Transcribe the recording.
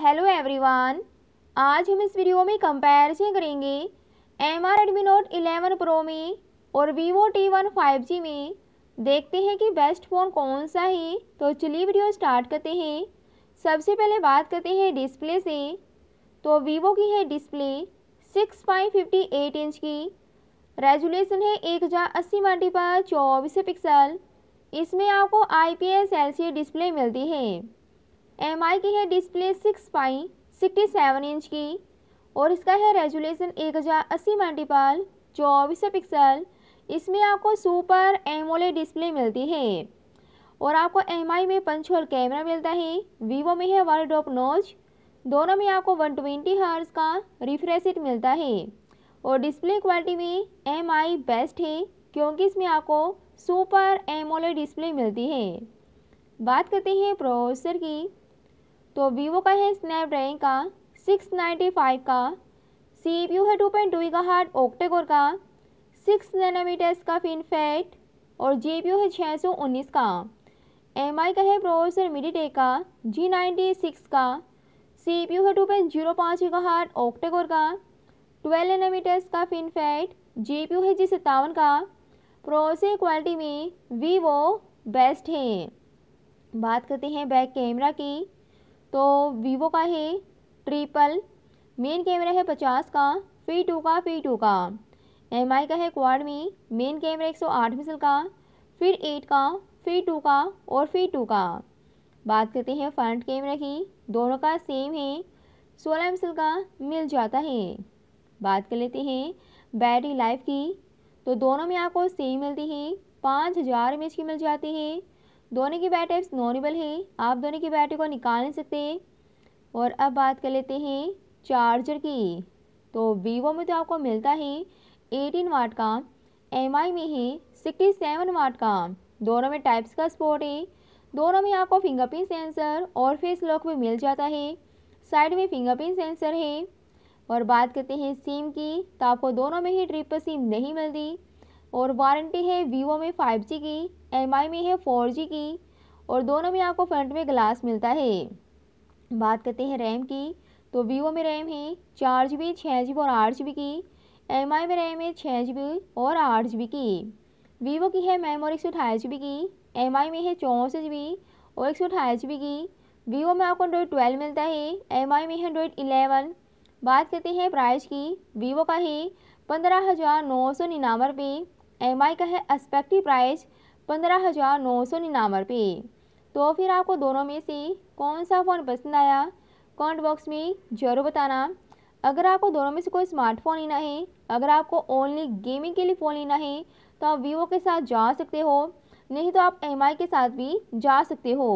hello everyone आज हम इस वीडियो में कंपैरिजन करेंगे M R Redmi note eleven pro में और Vivo T one five G में देखते हैं कि बेस्ट फ़ोन कौन सा है तो चलिए वीडियो स्टार्ट करते हैं सबसे पहले बात करते हैं डिस्प्ले से तो वीवो की है display six point fifty eight inch की रेजुलेशन है एक हज़ार अस्सी पर चौबीस पिक्सल इसमें आपको I P S L C display मिलती है एम आई की है डिस्प्ले सिक्स पाई सिक्सटी सेवन इंच की और इसका है रेजुलेशन एक हज़ार अस्सी मल्टीपल चौबीस पिक्सल इसमें आपको सुपर एमोले डिस्प्ले मिलती है और आपको एम आई में पंच और कैमरा मिलता है वीवो में है वर्ल्ड ऑफ नोज दोनों में आपको वन ट्वेंटी हर्स का रिफ्रेश मिलता है और डिस्प्ले क्वालिटी में एम आई बेस्ट है क्योंकि इसमें आपको सुपर एमोले डिस्प्ले मिलती है बात करते हैं प्रोसेसर की तो वीवो का है स्नैपड्रैगन का 695 का यू है 2.2 पॉइंट टू का हार्ट ऑक्टेकोर का 6 नैनोमीटर्स का फिन फैट और यू है 619 का आई का है प्रोसेसर मिडीटेक का जी नाइन्टी सिक्स का यू है टू पॉइंट जीरो पाँच का हार्ट ऑक्टेकोर का 12 नैनोमीटर्स का पी यू है जी सत्तावन का प्रोसेसर क्वालिटी में वीवो बेस्ट है बात करते हैं बैक कैमरा की तो वीवो का है ट्रिपल मेन कैमरा है पचास का फी टू का फी टू का एम आई का है क्वाड में मेन कैमरा एक सौ आठ मिसल का फिर एट का फिर टू का और फिर टू का बात करते हैं फ्रंट कैमरा की दोनों का सेम है सोलह मिसल का मिल जाता है बात कर लेते हैं बैटरी लाइफ की तो दोनों में आपको सेम मिलती है पाँच हज़ार एम की मिल जाती है दोनों की बैट एप्स है आप दोनों की बैटरी को निकाल नहीं सकते और अब बात कर लेते हैं चार्जर की तो वीवो में तो आपको मिलता है एटीन वाट का एम में है सिक्सटी सेवन वाट का दोनों में टाइप्स का स्पोर्ट है दोनों में आपको फिंगरप्रिंट सेंसर और फेस लॉक भी मिल जाता है साइड में फिंगरप्रिंट सेंसर है और बात करते हैं सिम की तो आपको दोनों में ही ट्रिपल सिम नहीं मिलती और वारंटी है वीवो में 5G की एम में है 4G की और दोनों में आपको फ्रंट में ग्लास मिलता है बात करते हैं रैम की तो वीवो में रैम है चार जी बी छः जी बी और आठ जी बी की एम में रैम है छः जी बी और आठ जी बी की वीवो की है मेमोरी एक सौ अठाईस जी बी की एम में है चौंसठ जी बी और एक सौ अठाईस जी बी की वीवो में आपको एंड्रॉयड ट्वेल्व मिलता है एम में है एंड्रॉयड इलेवन बात करते हैं प्राइस की वीवो का है पंद्रह हज़ार नौ सौ निन्यानवे रुपये एम का है एक्सपेक्टिव प्राइस पंद्रह हज़ार नौ सौ निन्यानवे रुपये तो फिर आपको दोनों में से कौन सा फ़ोन पसंद आया कमेंट बॉक्स में ज़रूर बताना अगर आपको दोनों में से कोई स्मार्टफोन लेना है अगर आपको ओनली गेमिंग के लिए फ़ोन लेना है तो आप वीवो के साथ जा सकते हो नहीं तो आप एम के साथ भी जा सकते हो